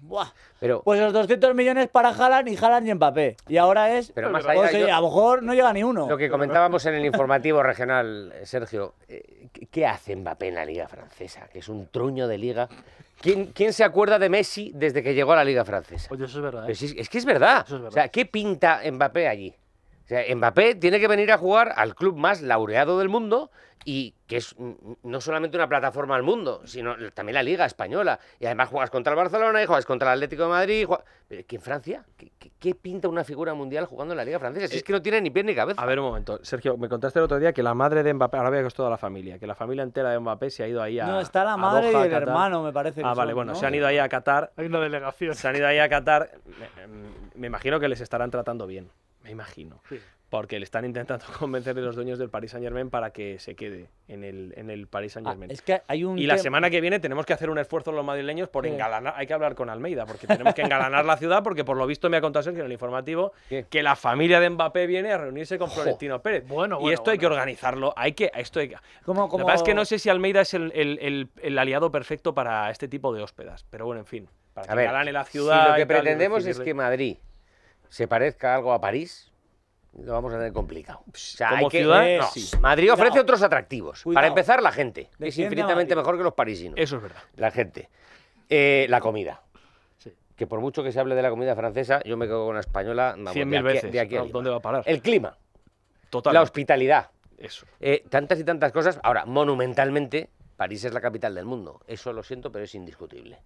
S3: pues los 200 millones para Jalan y Jalan y Mbappé. Y ahora es. Pero más pues, a lo mejor no llega ni uno. Lo que comentábamos en el informativo regional,
S2: eh, Sergio, eh, ¿qué hace Mbappé en la Liga Francesa? Que es un truño de liga. ¿Quién, se acuerda de Messi desde que llegó a la Liga Francesa? Oye, pues eso es verdad. ¿eh? Es, que es verdad. es verdad. O sea, ¿qué pinta Mbappé allí? sea, Mbappé tiene que venir a jugar al club más laureado del mundo y que es no solamente una plataforma al mundo, sino también la Liga Española. Y además juegas contra el Barcelona y juegas contra el Atlético de Madrid. ¿Qué en Francia, ¿Qué, pinta una figura mundial jugando en la Liga Francesa? Eh, es que
S1: no tiene ni pie ni cabeza. A ver, un momento. Sergio, me contaste el otro día que la madre de Mbappé, ahora veo que es toda la familia, que la familia entera de Mbappé se ha ido ahí a. No, está la madre y el hermano, me
S3: parece. ah, vale, bueno, se han ido
S1: ahí a Qatar. Hay una delegación. Se han ido ahí a Qatar. me em, imagino que les estarán tratando bien me imagino. Porque le están intentando convencer de los dueños del Paris Saint Germain para que se quede en el, en el Paris ah, Saint Germain. es que hay un y la semana que viene tenemos que hacer un esfuerzo los madrileños por engalanar. Hay que hablar con Almeida, porque tenemos que engalanar la ciudad, porque por lo visto me ha contado Sergio en el informativo que la familia de Mbappé viene a reunirse con Florentino Pérez. Bueno, y esto hay que organizarlo. Hay que, esto hay que... que es que no sé si Almeida es el, aliado perfecto para este tipo de hóspedas. Pero bueno, en fin. Para que la ciudad. Si lo que pretendemos es que Madrid se
S2: parezca algo a París, lo vamos a tener complicado. Madrid ofrece otros atractivos. Para empezar, la gente. Es infinitamente mejor que los parisinos. Eso es verdad. La gente. Eh, la comida. Que por mucho que se hable de la comida francesa, yo me quedo con la española. veces. ¿Dónde va a parar? El clima. Total. La hospitalidad. Eso. Eh, tantas y tantas cosas. Ahora, monumentalmente, París es la capital del mundo. Eso lo siento, pero es indiscutible.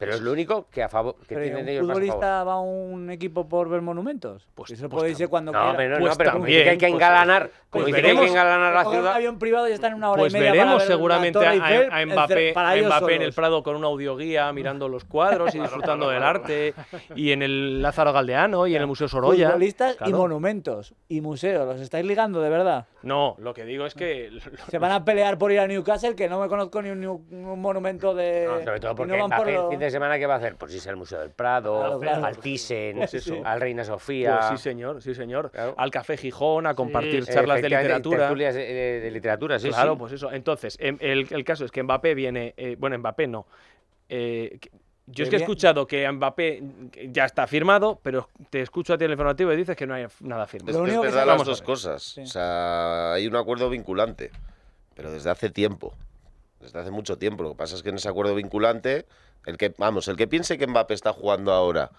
S2: Pero es lo único que a favor que tienen un ellos futbolista más a
S3: favor. va a un equipo por ver monumentos. Pues eso pues puede ser cuando no, pues no, pero también, hay que pues engalanar. Pues, hay que engalanar la ciudad. Un avión privado y están en una hora y pues media veremos para ver seguramente a, Eiffel, a, Mbappé, a Mbappé en el Prado con una
S1: audioguía mirando los cuadros y disfrutando del arte y en el Lázaro Galdeano y en el Museo Sorolla. Futbolistas y
S3: monumentos y museos, los estáis ligando de verdad.
S1: No, lo que digo es
S3: que se van a pelear por ir a Newcastle que no me conozco ni un, monumento de no, sobre todo porque no van por
S2: semana qué va a hacer? Pues es el Museo del Prado, al Thyssen, pues al Reina Sofía. Pues sí,
S1: señor, sí, señor. Al Café Gijón, a compartir charlas de literatura. literatura, sí. Claro, pues eso. Entonces, em, el, caso es que Mbappé viene. Eh, bueno, Mbappé no. Eh, yo es que he escuchado que Mbappé ya está firmado, pero te escucho a ti en el informativo y dices que no hay nada firmado. es, verdad las dos
S4: cosas. O sea, hay un acuerdo vinculante, pero desde hace tiempo desde hace mucho tiempo. Lo que pasa es que en ese acuerdo vinculante, el que, vamos, el que piense que Mbappé está jugando ahora,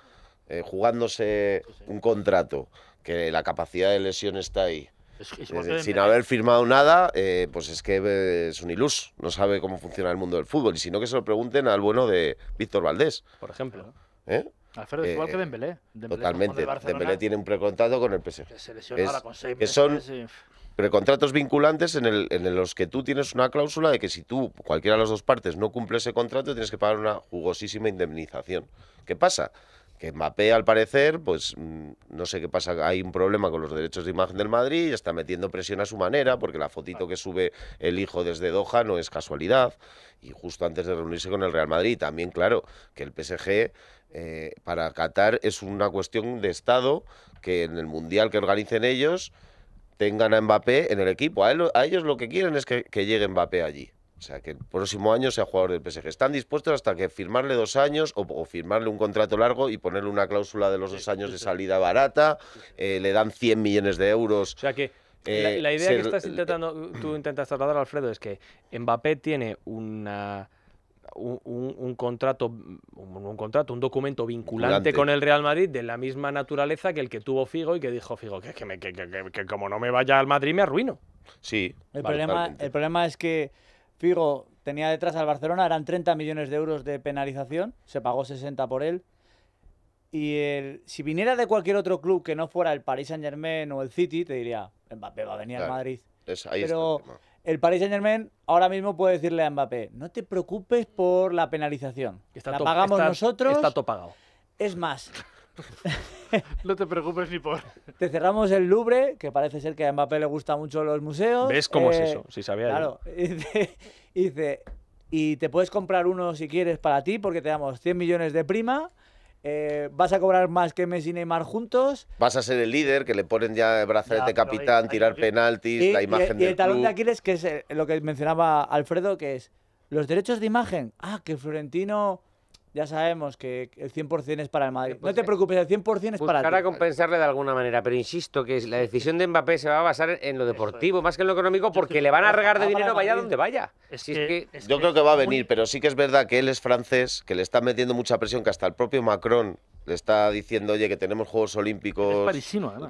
S4: eh, jugándose un contrato, que la capacidad de lesión está ahí, eh, sin haber firmado nada, eh, pues es que es un ilus, no sabe cómo funciona el mundo del fútbol. Y si no, que se lo pregunten al bueno de Víctor Valdés. Por ejemplo.
S5: Alfredo, es igual que Dembélé. totalmente. De
S4: tiene un precontrato con el PSG. Que se lesiona con contratos vinculantes en, el, en los que tú tienes una cláusula de que si tú, cualquiera de las dos partes, no cumple ese contrato, tienes que pagar una jugosísima indemnización. ¿Qué pasa? que MAPE, al parecer, pues mm, no sé qué pasa, hay un problema con los derechos de imagen del Madrid y está metiendo presión a su manera, porque la fotito que sube el hijo desde Doha no es casualidad, y justo antes de reunirse con el Real Madrid, también claro, que el PSG eh, para Qatar es una cuestión de Estado, que en el Mundial que organicen ellos tengan a Mbappé en el equipo. A, ellos lo que quieren es que, llegue Mbappé allí. O sea, que el próximo año sea jugador del PSG. Están dispuestos hasta que firmarle dos años o, firmarle un contrato largo y ponerle una cláusula de los dos años de salida barata. Eh, le dan 100 millones de euros. O sea que eh, la, idea que estás
S1: intentando, tú intentas trasladar, Alfredo, es que Mbappé tiene una un, contrato, un, contrato, un documento vinculante, con el Real Madrid de la misma naturaleza
S3: que el que tuvo Figo y que dijo Figo que, como no me vaya al Madrid me arruino. Sí. El, problema, el problema es que Figo tenía detrás al Barcelona, eran 30 millones de euros de penalización, se pagó 60 por él. Y el, si viniera de cualquier otro club que no fuera el Paris Saint Germain o el City, te diría, Mbappé va a venir al Madrid. Pero el Paris Saint Germain ahora mismo puede decirle a Mbappé, no te preocupes por la penalización. la pagamos está, nosotros. Está pagado. Es más. no te preocupes ni por. Te cerramos el Louvre, que parece ser que a Mbappé le gustan mucho los museos. ¿Ves cómo es eh, eso? Si sabía. Claro. dice, dice, y te puedes comprar uno si quieres para ti, porque te damos 100 millones de prima eh, vas a cobrar más que Messi Neymar juntos.
S4: Vas a ser el líder, que le ponen ya brazalete de capitán, tirar penaltis, la imagen de y el talón de
S3: Aquiles, que es eh, lo que mencionaba Alfredo, que es los derechos de imagen. Ah, que Florentino ya sabemos que el 100% es para el Madrid. no te preocupes, el 100% es para ti. Para
S2: compensarle de alguna manera, pero insisto que la decisión de Mbappé se va a basar en lo deportivo más que en lo económico porque le van a regar de dinero vaya donde vaya.
S4: Yo creo que va a venir, pero sí que es verdad que él es francés, que le está metiendo mucha presión, que hasta el propio Macron le está diciendo, oye, que tenemos Juegos Olímpicos.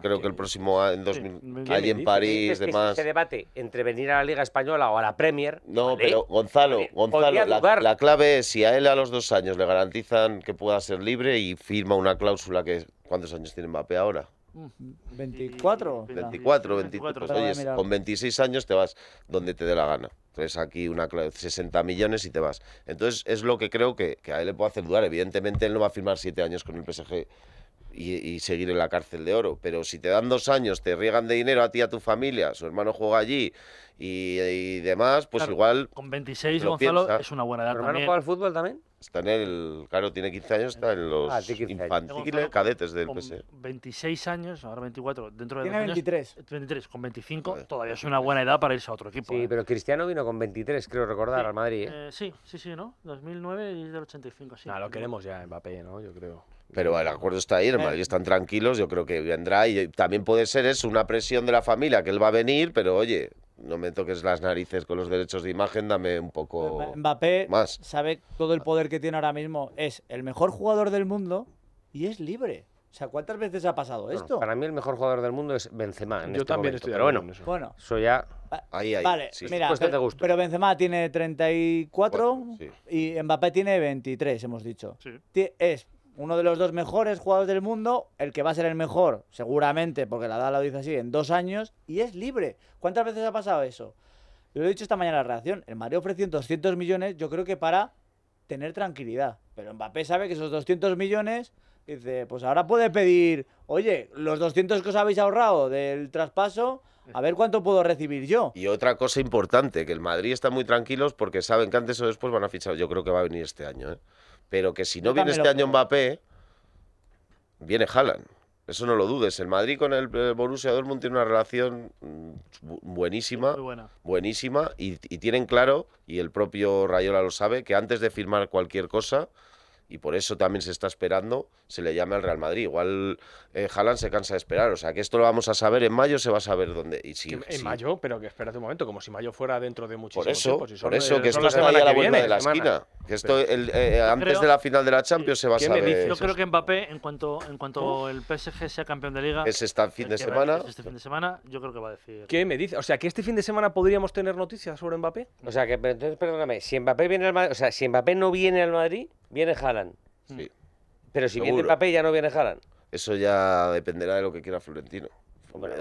S4: Creo que el próximo año, en 2000, en París, demás. Se
S2: debate entre venir a la Liga Española o a la Premier.
S4: No, pero Gonzalo, Gonzalo, la, la, clave es si a él a los dos años le garantizan que pueda ser libre y firma una cláusula que. ¿Cuántos años tiene Mbappé ahora?
S3: 24. 24, 24. con
S4: 26 años te vas donde te dé la gana. Entonces aquí una 60 millones y te vas. Entonces es lo que creo que, a él le puede hacer dudar. Evidentemente él no va a firmar 7 años con el PSG y, seguir en la cárcel de oro. Pero si te dan dos años, te riegan de dinero a ti, y a tu familia, su hermano juega allí y, demás, pues igual... Con 26, Gonzalo, es una buena edad. ¿Tu hermano juega al fútbol también? Está en el. Claro, tiene 15 años, está en los ah, infantiles cadetes del PS.
S5: 26 e. años, ahora 24, dentro de. Tiene 23. 23, eh, con 25, todavía es una buena edad para irse a
S2: otro equipo. Sí, eh. pero Cristiano vino con 23, creo recordar, al Madrid.
S5: ¿eh? sí, sí, sí, ¿no? 2009 y del
S1: 85, sí. Ah, lo queremos ya, Mbappé, ¿no? Yo creo.
S4: Pero el acuerdo está ahí, en Madrid están tranquilos, yo creo que vendrá y también puede ser es una presión de la familia, que él va a venir, pero oye, no me toques las narices con los derechos de imagen, dame un poco
S3: Mbappé sabe todo el poder que tiene ahora mismo, es el mejor jugador del mundo y es libre. O sea, ¿cuántas veces ha pasado esto? para mí el mejor jugador del mundo es Benzema. Yo este también estoy pero bueno, eso. eso ya ah, ahí, ahí Vale, mira, pues pero, pero, Benzema tiene 34 y Mbappé tiene 23, hemos dicho. Sí. Es uno de los dos mejores jugadores del mundo, el que va a ser el mejor, seguramente, porque la da lo dice así, en dos años, y es libre. ¿Cuántas veces ha pasado eso? lo he dicho esta mañana en la reacción, el Madrid ofreció 200 millones, yo creo que para tener tranquilidad. Pero Mbappé sabe que esos 200 millones, dice, pues ahora puede pedir, oye, los 200 que os habéis ahorrado del traspaso, a ver cuánto puedo recibir yo. Y otra
S4: cosa importante, que el Madrid está muy tranquilos porque saben que antes o después van a fichar. Yo creo que va a venir este año. ¿eh? pero que si no viene este año Mbappé, viene Haaland. Eso no lo dudes. El Madrid con el eh, Borussia Dortmund tiene una relación mm, buenísima, buena. buenísima, y, y tienen claro, y el propio Rayola lo sabe, que antes de firmar cualquier cosa, y por eso también se está esperando, se le llama al Real Madrid. Igual Jalan eh, se cansa de esperar, o sea que esto lo vamos a saber en mayo, se va a saber dónde. Y en
S1: mayo, pero que espérate un momento, como
S5: si mayo fuera dentro de muchísimo Por
S4: eso, por eso que esto vaya a la vuelta de la esquina. Que esto eh, eh, antes de la final de la Champions se va a saber. Yo creo
S5: que Mbappé, en cuanto, en cuanto el PSG sea campeón de liga, es este fin de semana. semana, yo creo que va a decir.
S1: ¿Qué me dice? O sea que este fin de semana podríamos
S4: tener noticias sobre Mbappé.
S2: O sea que, perdóname, si Mbappé viene al Madrid, o sea, si Mbappé no viene al Madrid viene Haaland.
S4: Sí. Pero si viene viene papel
S2: ya no viene Haaland.
S4: Eso ya dependerá de lo que quiera Florentino. Hombre,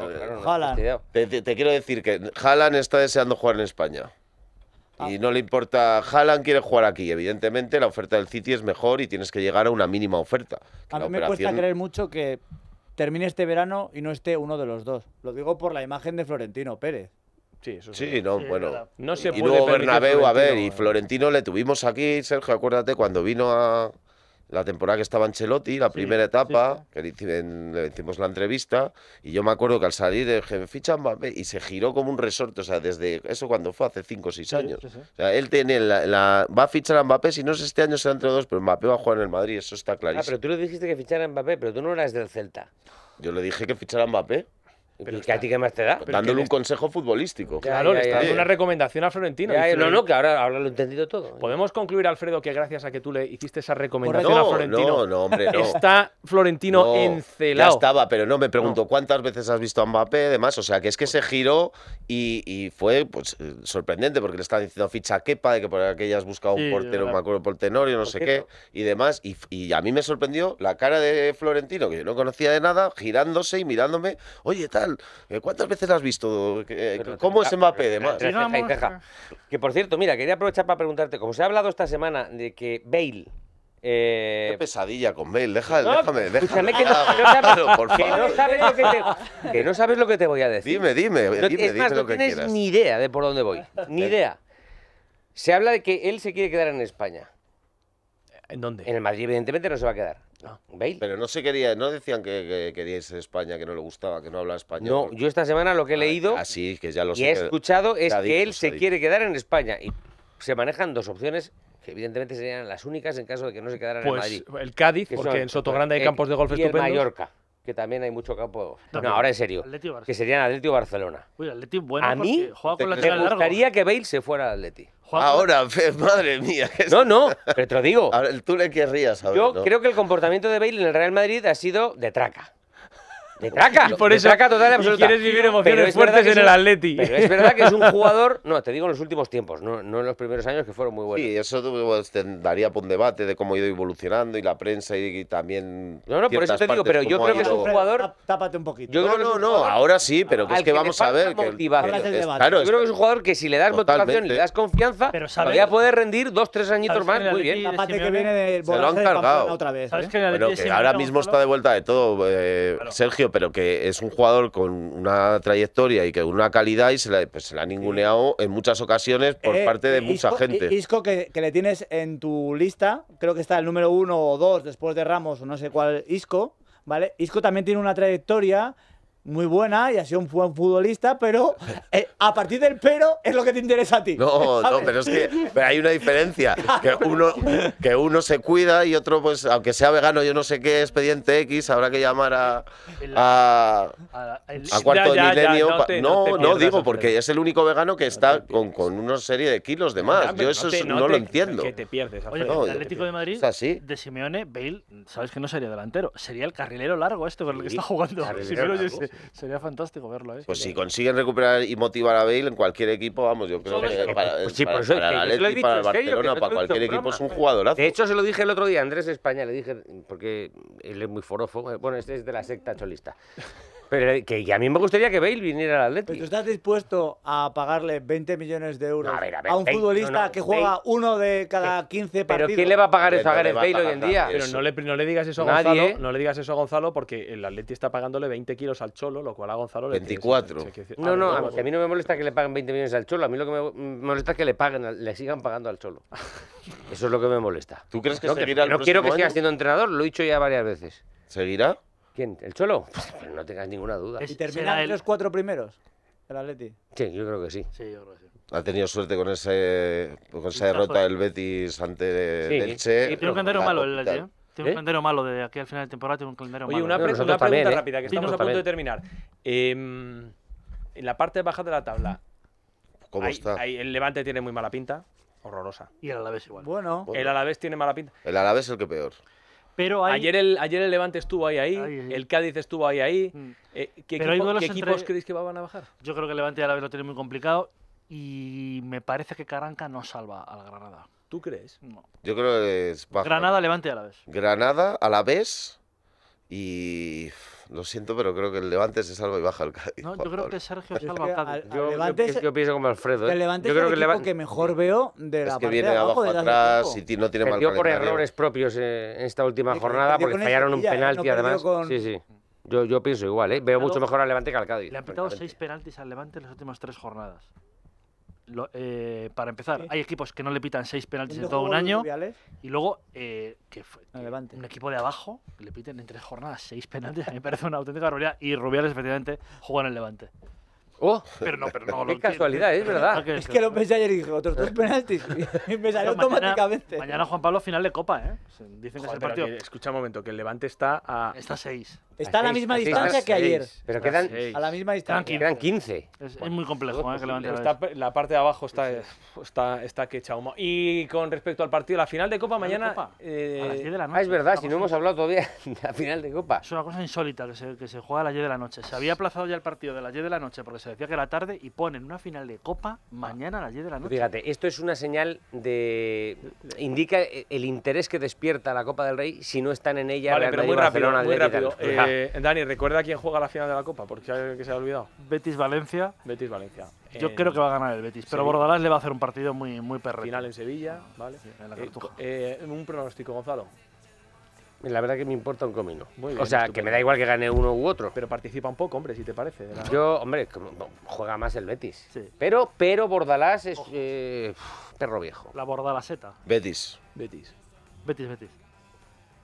S4: te, quiero decir que Haaland está deseando jugar en España. Ah. Y no le importa, Haaland quiere jugar aquí. Evidentemente, la oferta del City es mejor y tienes que llegar a una mínima oferta. A mí me cuesta creer
S3: mucho que termine este verano y no esté uno de los dos. Lo digo por la imagen de Florentino Pérez. Sí,
S4: no, bueno. y luego Bernabéu, a ver, y ¿eh? Florentino le tuvimos aquí, Sergio, acuérdate, cuando vino a la temporada que estaba Ancelotti, la primera etapa, que le, hicimos la entrevista, y yo me acuerdo que al salir dije, ficha Mbappé, y se giró como un resorte, o sea, desde eso cuando fue, hace 5 o 6 años. O sea, él tiene la, va a fichar a Mbappé, si no es este año será entre dos, pero Mbappé va a jugar en el Madrid, eso está clarísimo. Ah, pero
S2: tú le dijiste que fichara a Mbappé, pero tú no eras del Celta.
S4: Yo le dije que fichara a Mbappé. Pero ¿Y a ti qué más te da? Dándole un consejo futbolístico. Claro, le está dando una
S1: recomendación a Florentino. no, no, que ahora, lo he entendido todo. ¿Podemos concluir, Alfredo, que gracias a que tú le hiciste esa recomendación a Florentino? No, no, hombre, Está
S4: Florentino encelado. Ya estaba, pero no, me pregunto, ¿cuántas veces has visto a Mbappé? Además, o sea, que es que ese giró y, fue pues eh, sorprendente porque le estaban diciendo ficha quepa de que por has buscado un portero, me acuerdo, por Tenorio, no sé qué, y demás. Y, a mí me sorprendió la cara de Florentino, que yo no conocía de nada, girándose y mirándome, oye, tal, eh, ¿cuántas veces has visto? Eh, ¿Cómo es Mbappé, además?
S2: Que por cierto, mira, quería aprovechar para preguntarte, como se ha hablado esta semana de que Bale
S4: eh, Qué pesadilla con mail, déjame, déjame. que no, ah,
S2: sabes, lo que, te,
S4: que no sabes lo que te voy a decir. Dime, dime, dime, es más, No tienes
S2: ni idea de por dónde voy, ni eh. idea. Se habla de que él se quiere quedar en España. ¿En dónde? En el Madrid, evidentemente, no se va a quedar. Ah.
S4: Pero no se quería, no decían que, quería irse de España, que no le gustaba, que no habla español. No,
S2: yo esta semana lo que he ah, leído y
S4: he escuchado
S2: es que él se quiere quedar en España. Y se manejan dos opciones que evidentemente serían las únicas en caso de que no se quedaran en en pues, Madrid. El Cádiz, porque en Sotogrande hay eh, campos de golf estupendos. Y Mallorca, que también hay mucho campo. No, ahora en serio. que serían Atlético Barcelona. Uy, bueno. A mí me gustaría que Bale se fuera al Atleti.
S4: Ahora, madre mía. No, no, pero te lo digo. tú le querrías Yo creo
S2: que el comportamiento de Bale en el Real Madrid ha sido de traca.
S4: De traca. Y por eso, traca total quieres vivir emociones fuertes en el Atleti. Pero es verdad que es un jugador, no, te digo en los últimos tiempos, no, en los primeros años que fueron muy buenos. Sí, eso pues, te daría por un debate de cómo ha ido evolucionando y la prensa y, también. No, no, por eso te digo, pero yo creo que es un
S3: jugador. Tápate un poquito. Yo no, no,
S4: no, ahora sí, pero que es que, vamos a ver. claro, yo creo que es un jugador
S2: que si le das motivación, Y le das confianza, podría poder rendir dos, tres añitos más muy bien. Se
S3: lo han cargado. otra vez. ¿eh? Ahora mismo
S4: está de vuelta de todo. Eh, Sergio pero que es un jugador con una trayectoria y que una calidad y se la, pues, se la ha ninguneado en muchas ocasiones por eh, parte de mucha gente.
S3: Isco, que, que, le tienes en tu lista, creo que está el número uno o dos después de Ramos o no sé cuál Isco, ¿vale? Isco también tiene una trayectoria muy buena y ha sido un buen futbolista, pero eh, a partir del pero
S4: es lo que te interesa a ti. No, no, pero es que hay una diferencia. Que, uno, que uno se cuida y otro, pues, aunque sea vegano, yo no sé qué expediente X, habrá que llamar a,
S5: cuarto de milenio. no, no, digo, porque
S4: es el único vegano que está con, una serie de kilos de más. yo eso no, lo entiendo. Que te
S5: pierdes. el Atlético de Madrid, de Simeone, Bale, sabes que no sería delantero, sería el carrilero largo este con el que está jugando. sería fantástico verlo. ¿eh?
S4: Pues si consiguen recuperar y motivar a Bale en cualquier equipo, vamos, yo creo que, para, el Atleti, para, el Barcelona, para cualquier equipo es un jugadorazo. De hecho, se
S2: lo dije el otro día a Andrés España, le dije, porque él es muy forofo, bueno, este es de la secta cholista. Pero eh, que, a mí me gustaría que Bale viniera al Atlético. ¿Pero tú
S3: estás dispuesto
S2: a pagarle 20
S3: millones de euros a, un futbolista que juega uno de cada 15 partidos? ¿Pero quién le va a pagar
S1: eso a Gareth Bale hoy en día? Pero no le, digas eso a Gonzalo, no le digas eso a Gonzalo porque el Atlético está pagándole 20 kilos al Cholo, lo cual a Gonzalo le 24. no, no, a, mí no me molesta que le paguen 20 millones al Cholo,
S2: a mí lo que me molesta es que le paguen, le sigan pagando al Cholo. Eso es lo que me molesta. ¿Tú crees que seguirá No quiero que siga siendo entrenador, lo he dicho ya varias veces. ¿Seguirá? ¿Quién? ¿El Cholo? Pues,
S3: pues no tengas ninguna duda. ¿Y terminan los cuatro primeros? ¿El Atleti?
S2: Sí, yo creo que sí. Sí, yo creo
S4: Ha tenido suerte con, con esa derrota del Betis ante el Che.
S1: tiene un calendario ah, malo el Atleti, ¿eh? Tiene un ¿Eh?
S5: calendario malo de aquí al final de temporada, tiene un calendario malo. una, pregunta ¿eh? rápida, que estamos
S1: a punto de terminar. Eh, en la parte baja de la tabla, ¿Cómo está? el Levante tiene muy mala pinta,
S4: horrorosa.
S3: Y el Alavés igual. Bueno. El
S1: Alavés tiene mala pinta.
S4: El Alavés es el que peor.
S1: Pero ayer, el, ayer el Levante estuvo ahí, ahí, el Cádiz estuvo ahí, ahí.
S5: Mm. Eh, ¿Qué, equipos creéis que van a bajar? Yo creo que el Levante a la vez lo tiene muy complicado y me parece que Caranca no salva al Granada. ¿Tú crees? No.
S4: Yo creo que es Granada, Levante a la vez. Granada a la vez y lo siento, pero creo que el Levante se salva y baja el Cádiz. No, yo creo que
S3: Sergio salva al Cádiz. Yo, Levante es,
S4: yo pienso como Alfredo. El ¿eh? Levante es el que equipo
S3: que mejor veo de la es que viene de abajo, atrás y no tiene perdió mal por errores
S2: propios eh, en esta última jornada porque fallaron un penalti además. Yo, yo pienso igual, ¿eh? Veo mucho mejor al Levante que al Cádiz. Le han pitado seis
S5: penaltis al Levante en las últimas tres jornadas. Eh, para empezar, hay equipos que no le pitan seis penaltis en todo un año. Y luego, eh, fue, un equipo de abajo que le piten en tres jornadas seis penaltis, a mí me parece una auténtica barbaridad. Y Rubiales, efectivamente, juega en el Levante. Oh. Pero no, pero no. Qué casualidad, es verdad. Ah, es que lo
S3: pensé ayer y dije, otros dos penaltis. Y me salió automáticamente. Mañana,
S5: Juan Pablo final de Copa, ¿eh? Dicen que es el partido. escucha un momento, que el Levante está a... Está a seis. Está a, la misma distancia
S1: que ayer. Pero quedan a, la misma distancia.
S2: Quedan 15.
S1: Es, muy complejo ¿eh? La parte de abajo está, está, está humo. Y con respecto al partido, la final de Copa mañana...
S5: Eh, a las 10 de la ah, noche. es verdad, si no hemos hablado todavía de la final de Copa. Es una cosa insólita que se, que juega a las 10 de la noche. Se había aplazado ya el partido de las 10 de la noche porque se decía que era tarde y ponen una final de Copa mañana a las 10 de la noche. Fíjate,
S2: esto es una señal de... indica el interés que despierta la Copa del Rey si no están en ella pero muy rápido,
S5: eh, Dani, recuerda quién
S1: juega la final de la Copa, porque se ha olvidado. Betis Valencia. Betis Valencia. Yo eh, creo que va
S5: a ganar el Betis, pero Bordalás le va a hacer un partido muy, muy Final
S1: en Sevilla, ¿vale? en eh, un pronóstico, Gonzalo.
S5: La verdad que me importa un comino. o sea, que me
S2: da igual que gane uno u otro. Pero participa un poco, hombre, si te parece. Yo, hombre, juega más el Betis. Pero, pero Bordalás es perro viejo. La Bordalaseta.
S4: Betis. Betis. Betis, Betis.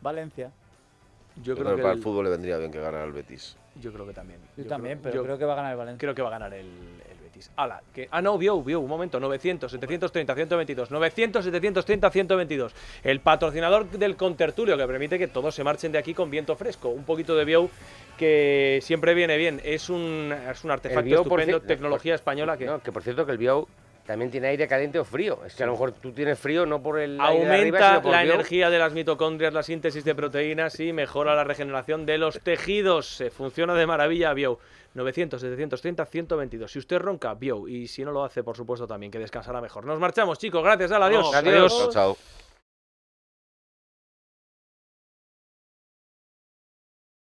S4: Valencia. Yo creo, que, para el, fútbol le vendría bien que ganara el Betis.
S1: Yo creo que también.
S3: Yo, también, pero yo creo que va a ganar el Valencia. Creo que va a ganar el, Betis.
S1: ah, no, vio, bio un momento. 900, 730, 122. 900, 730, 122. El patrocinador del contertulio que permite que todos se marchen de aquí con viento fresco. Un poquito de bio que siempre viene bien. Es un, un artefacto estupendo, tecnología española
S2: que... que por cierto que el bio también tiene aire caliente o frío. Es que a lo mejor tú tienes frío no por el Aumenta aire la energía
S1: de las mitocondrias, la síntesis de proteínas y mejora la regeneración de los tejidos. Se eh, Funciona de maravilla, Bio. 900, 730, 122. Si usted ronca, Bio. Y si no lo hace, por supuesto,
S3: también que descansará mejor. Nos marchamos, chicos. Gracias. Al adiós. Adiós. chao.